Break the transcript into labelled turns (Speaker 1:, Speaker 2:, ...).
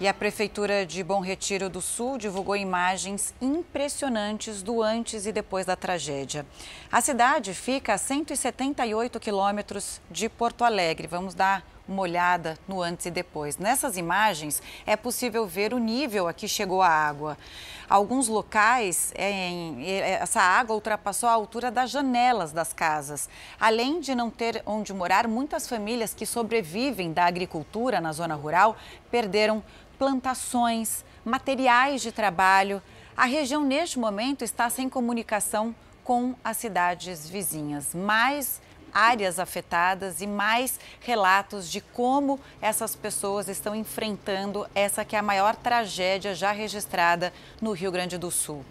Speaker 1: E a Prefeitura de Bom Retiro do Sul divulgou imagens impressionantes do antes e depois da tragédia. A cidade fica a 178 quilômetros de Porto Alegre. Vamos dar uma olhada no antes e depois. Nessas imagens é possível ver o nível a que chegou a água. Alguns locais, é, em, é, essa água ultrapassou a altura das janelas das casas. Além de não ter onde morar, muitas famílias que sobrevivem da agricultura na zona rural perderam plantações, materiais de trabalho. A região, neste momento, está sem comunicação com as cidades vizinhas. Mais áreas afetadas e mais relatos de como essas pessoas estão enfrentando essa que é a maior tragédia já registrada no Rio Grande do Sul.